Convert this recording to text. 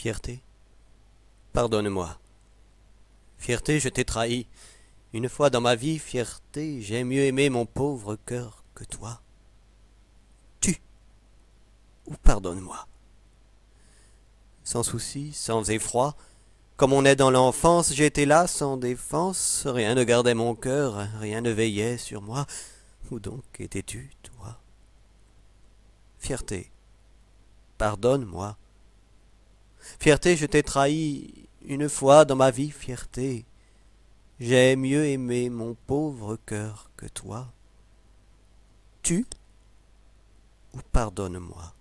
Fierté, pardonne-moi. Fierté, je t'ai trahi. Une fois dans ma vie, fierté, j'ai mieux aimé mon pauvre cœur que toi. Tu, ou pardonne-moi. Sans souci, sans effroi, comme on est dans l'enfance, j'étais là sans défense, rien ne gardait mon cœur, rien ne veillait sur moi. Où donc étais-tu, toi Fierté, pardonne-moi. Fierté, je t'ai trahi une fois dans ma vie, fierté. J'ai mieux aimé mon pauvre cœur que toi. Tu ou pardonne-moi.